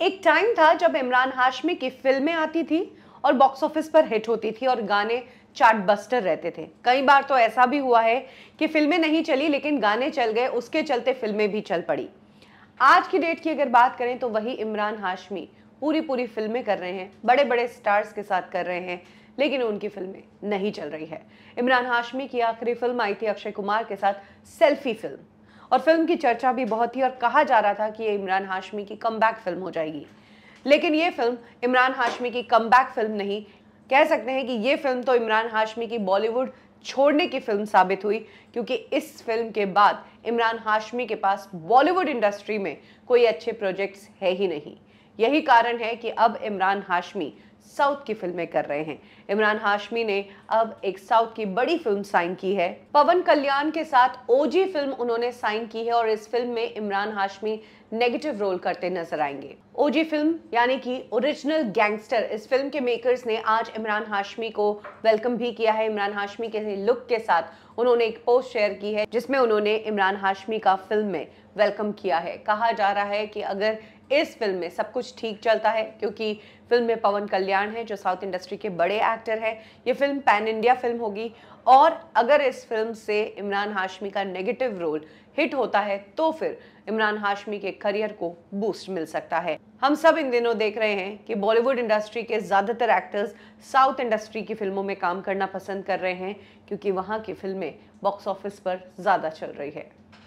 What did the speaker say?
एक टाइम था जब इमरान हाशमी की फिल्में आती थी और बॉक्स ऑफिस पर हिट होती थी और गाने चार्ट बस्टर रहते थे कई बार तो ऐसा भी हुआ है कि फिल्में नहीं चली लेकिन गाने चल गए उसके चलते फिल्में भी चल पड़ी आज की डेट की अगर बात करें तो वही इमरान हाशमी पूरी पूरी फिल्में कर रहे हैं बड़े बड़े स्टार्स के साथ कर रहे हैं लेकिन उनकी फिल्में नहीं चल रही है इमरान हाशमी की आखिरी फिल्म आई थी अक्षय कुमार के साथ सेल्फी फिल्म और फिल्म की चर्चा भी बहुत थी और कहा जा रहा था कि ये इमरान हाशमी की कम फिल्म हो जाएगी लेकिन ये फिल्म इमरान हाशमी की कम फिल्म नहीं कह सकते हैं कि ये फिल्म तो इमरान हाशमी की बॉलीवुड छोड़ने की फिल्म साबित हुई क्योंकि इस फिल्म के बाद इमरान हाशमी के पास बॉलीवुड इंडस्ट्री में कोई अच्छे प्रोजेक्ट्स है ही नहीं यही कारण है कि अब इमरान हाशमी साउथ की फिल्में कर रहे हैं इमरान हाशमी ने अब एक साउथ की बड़ी फिल्म साइन की है पवन कल्याण के साथ ओजी फिल्म उन्होंने साइन की है और इस फिल्म में इमरान हाशमी नेगेटिव रोल करते नजर आएंगे ओजी फिल्म यानी कि ओरिजिनल गैंगस्टर इस फिल्म के मेकर्स ने आज इमरान हाशमी को वेलकम भी किया है इमरान हाशमी के लुक के साथ उन्होंने एक पोस्ट शेयर की है जिसमें उन्होंने इमरान हाशमी का फिल्म में वेलकम किया है कहा जा रहा है कि अगर इस फिल्म में सब कुछ ठीक चलता है क्योंकि फिल्म में पवन कल्याण है जो साउथ इंडस्ट्री के बड़े एक्टर हैं ये फिल्म पैन इंडिया फिल्म होगी और अगर इस फिल्म से इमरान हाशमी का नेगेटिव रोल हिट होता है तो फिर इमरान हाशमी के करियर को बूस्ट मिल सकता है हम सब इन दिनों देख रहे हैं कि बॉलीवुड इंडस्ट्री के ज़्यादातर एक्टर्स साउथ इंडस्ट्री की फिल्मों में काम करना पसंद कर रहे हैं क्योंकि वहाँ की फिल्में बॉक्स ऑफिस पर ज़्यादा चल रही है